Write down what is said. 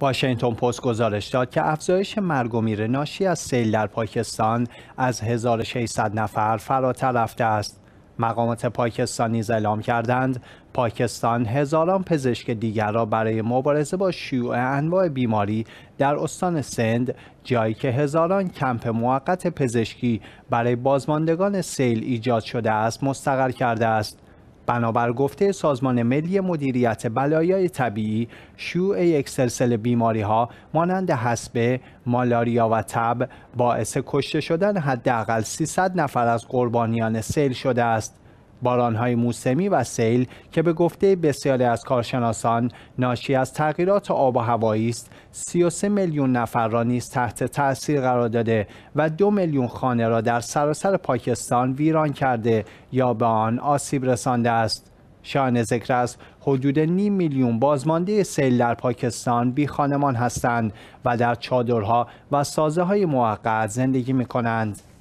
واشنگتن پست گزارش داد که افزایش مرگ و میر ناشی از سیل در پاکستان از 1600 نفر فراتر رفته است. مقامات پاکستان نیز اعلام کردند پاکستان هزاران پزشک دیگر را برای مبارزه با شیوع انواع بیماری در استان سند جایی که هزاران کمپ موقت پزشکی برای بازماندگان سیل ایجاد شده است مستقر کرده است بنابر گفته سازمان ملی مدیریت بلایای طبیعی شیوع یک سلسله بیماری ها مانند حسبه، مالاریا و تب باعث کشته شدن حداقل 300 نفر از قربانیان سیل شده است. بارانهای موسمی و سیل که به گفته بسیاری از کارشناسان ناشی از تغییرات آب و هوایی است 33 میلیون نفر را نیز تحت تاثیر قرار داده و دو میلیون خانه را در سراسر پاکستان ویران کرده یا به آن آسیب رسانده است شان ذکر است حدود نیم میلیون بازمانده سیل در پاکستان بی خانمان هستند و در چادرها و سازه های موقت زندگی می کنند.